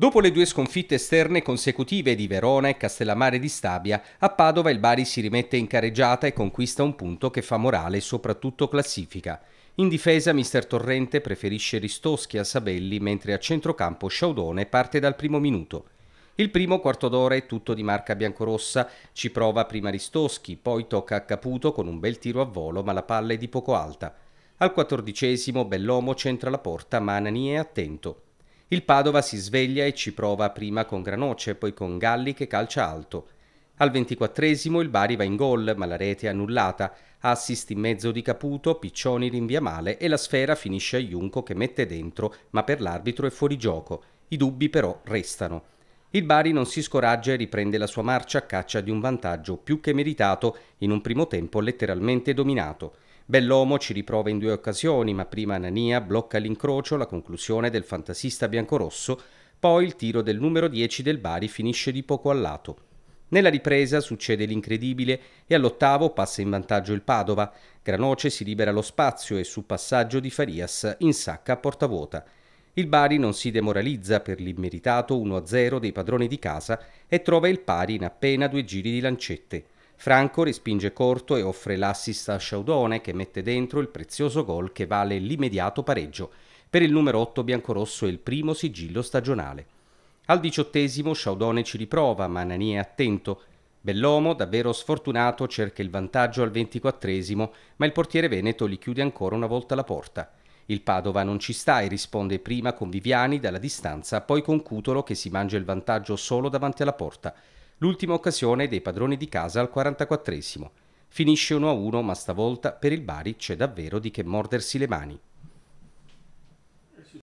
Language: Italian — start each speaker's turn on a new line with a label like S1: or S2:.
S1: Dopo le due sconfitte esterne consecutive di Verona e Castellammare di Stabia, a Padova il Bari si rimette in careggiata e conquista un punto che fa morale e soprattutto classifica. In difesa mister Torrente preferisce Ristoschi a Sabelli, mentre a centrocampo Sciaudone parte dal primo minuto. Il primo quarto d'ora è tutto di marca biancorossa, ci prova prima Ristoschi, poi tocca a Caputo con un bel tiro a volo ma la palla è di poco alta. Al quattordicesimo Bellomo centra la porta ma Anani è attento. Il Padova si sveglia e ci prova prima con Granoce, poi con Galli che calcia alto. Al ventiquattresimo il Bari va in gol, ma la rete è annullata. Assist in mezzo di Caputo, Piccioni rinvia male e la sfera finisce a Junco che mette dentro, ma per l'arbitro è fuori gioco. I dubbi però restano. Il Bari non si scoraggia e riprende la sua marcia a caccia di un vantaggio più che meritato in un primo tempo letteralmente dominato. Bellomo ci riprova in due occasioni, ma prima Anania blocca l'incrocio, la conclusione del fantasista biancorosso, poi il tiro del numero 10 del Bari finisce di poco al lato. Nella ripresa succede l'incredibile e all'ottavo passa in vantaggio il Padova. Granoce si libera lo spazio e su passaggio di Farias insacca a porta vuota. Il Bari non si demoralizza per l'immeritato 1-0 dei padroni di casa e trova il pari in appena due giri di lancette. Franco respinge corto e offre l'assist a Shaudone che mette dentro il prezioso gol che vale l'immediato pareggio. Per il numero 8 biancorosso è il primo sigillo stagionale. Al diciottesimo Shaudone ci riprova, ma Nani è attento. Bellomo, davvero sfortunato, cerca il vantaggio al ventiquattresimo, ma il portiere veneto gli chiude ancora una volta la porta. Il Padova non ci sta e risponde prima con Viviani dalla distanza, poi con Cutolo che si mangia il vantaggio solo davanti alla porta. L'ultima occasione dei padroni di casa al 44esimo. Finisce 1-1 ma stavolta per il Bari c'è davvero di che mordersi le mani.